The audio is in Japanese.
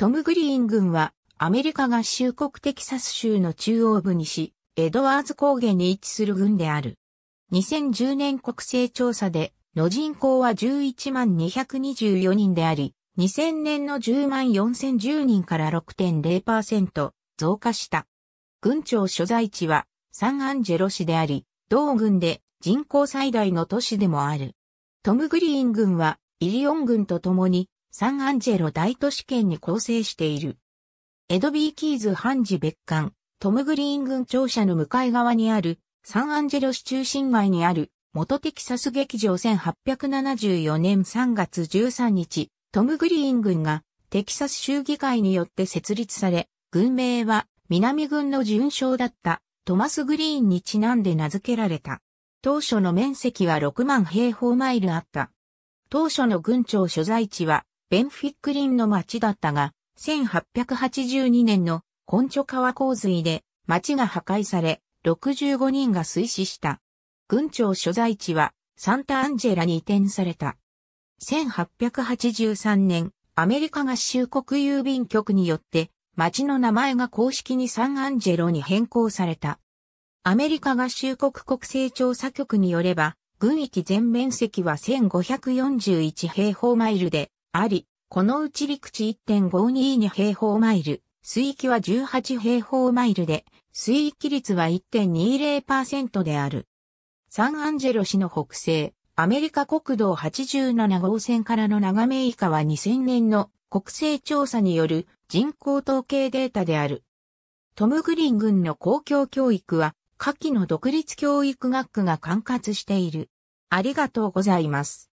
トム・グリーン軍は、アメリカ合衆国テキサス州の中央部にし、エドワーズ高原に位置する軍である。2010年国勢調査で、の人口は11万224人であり、2000年の10万4010人から6.0%増加した。軍庁所在地はサンアンジェロ市であり、同軍で人口最大の都市でもある。トム・グリーン軍はイリオン軍と共にサンアンジェロ大都市圏に構成している。エドビー・キーズ・判事別館、トム・グリーン軍庁舎の向かい側にある、サンアンジェロ市中心街にある、元テキサス劇場1874年3月13日、トム・グリーン軍が、テキサス州議会によって設立され、軍名は、南軍の巡将だった、トマス・グリーンにちなんで名付けられた。当初の面積は6万平方マイルあった。当初の軍庁所在地は、ベンフィックリンの町だったが、1882年のコンチョ川洪水で町が破壊され、65人が水死した。郡庁所在地はサンタアンジェラに移転された。1883年、アメリカ合衆国郵便局によって町の名前が公式にサンアンジェロに変更された。アメリカ合衆国国勢調査局によれば、軍域全面積は1541平方マイルで、あり、このうち陸地1.522平方マイル、水域は18平方マイルで、水域率は1.20%である。サンアンジェロ市の北西、アメリカ国道87号線からの眺め以下は2000年の国勢調査による人口統計データである。トムグリン郡の公共教育は、下記の独立教育学区が管轄している。ありがとうございます。